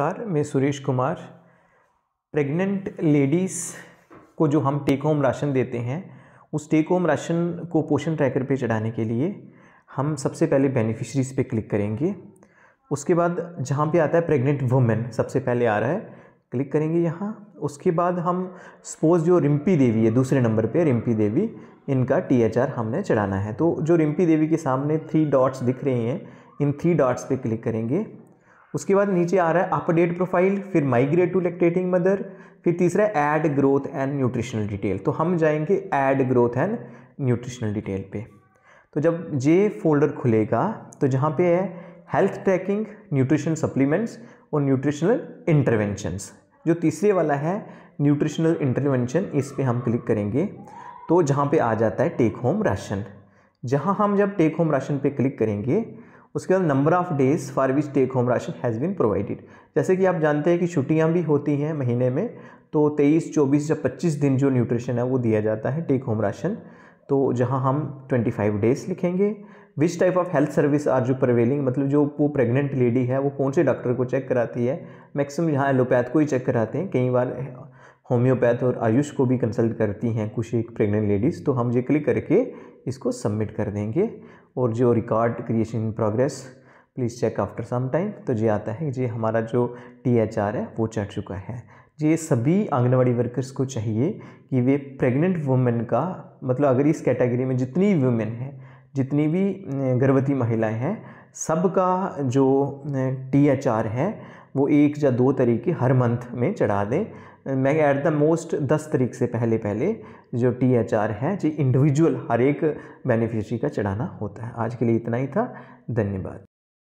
नमस्कार मैं Suresh Kumar pregnant ladies को जो हम टेक होम राशन देते हैं उस टेक होम राशन को पोषण ट्रैकर पे चढ़ाने के लिए हम सबसे पहले बेनिफिशरीज़ पे क्लिक करेंगे उसके बाद जहाँ पे आता है प्रेग्नेंट वुमेन सबसे पहले आ रहा है क्लिक करेंगे यहाँ उसके बाद हम सपोज़ जो रिम्पी देवी है दूसरे नंबर पे रिम्पी देवी इनका टी एच आर हमने चढ़ाना है तो जो रिम्पी देवी के सामने थ्री डॉट्स दिख रही हैं इन थ्री डॉट्स पे क्लिक करेंगे उसके बाद नीचे आ रहा है अपडेट प्रोफाइल फिर माइग्रेट टू लैक्टेटिंग मदर फिर तीसरा add growth and nutritional detail तो हम जाएंगे add growth and nutritional detail पे तो जब ये फोल्डर खुलेगा तो जहाँ पे है हेल्थ ट्रैकिंग न्यूट्रिशन सप्लीमेंट्स और न्यूट्रिशनल इंटरवेंशंस जो तीसरे वाला है न्यूट्रिशनल इंटरवेंशन इस पर हम क्लिक करेंगे तो जहाँ पर आ जाता है टेक होम राशन जहाँ हम जब टेक होम राशन पर क्लिक करेंगे उसके बाद number of days for which take home ration has been provided जैसे कि आप जानते हैं कि छुट्टियाँ भी होती हैं महीने में तो तेईस चौबीस या पच्चीस दिन जो न्यूट्रिशन है वो दिया जाता है टेक होम राशन तो जहाँ हम ट्वेंटी फाइव डेज़ लिखेंगे which type of health service are जो प्रवेलिंग मतलब जो वो प्रेगनेंट लेडी है वो कौन से डॉक्टर को चेक कराती है मैक्सिमम यहाँ एलोपैथ को ही चेक कराते हैं कई बार होम्योपैथ और आयुष को भी कंसल्ट करती हैं कुछ एक प्रेग्नेंट लेडीज़ तो हम ये क्लिक करके इसको सबमिट कर देंगे और जो record creation progress please check after some time तो ये आता है ये हमारा जो टी एच आर है वो चढ़ चुका है ये सभी आंगनवाड़ी वर्कर्स को चाहिए कि वे प्रेग्नेंट वुमेन का मतलब अगर इस कैटेगरी में जितनी वुमेन हैं जितनी भी गर्भवती महिलाएं हैं सबका जो टी एच आर है वो एक या दो तरीके हर मंथ में चढ़ा दें मैं ऐट द मोस्ट दस तरीक से पहले पहले जो टी एच आर है जो इंडिविजुअल हर एक बेनिफिशरी का चढ़ाना होता है आज के लिए इतना ही था धन्यवाद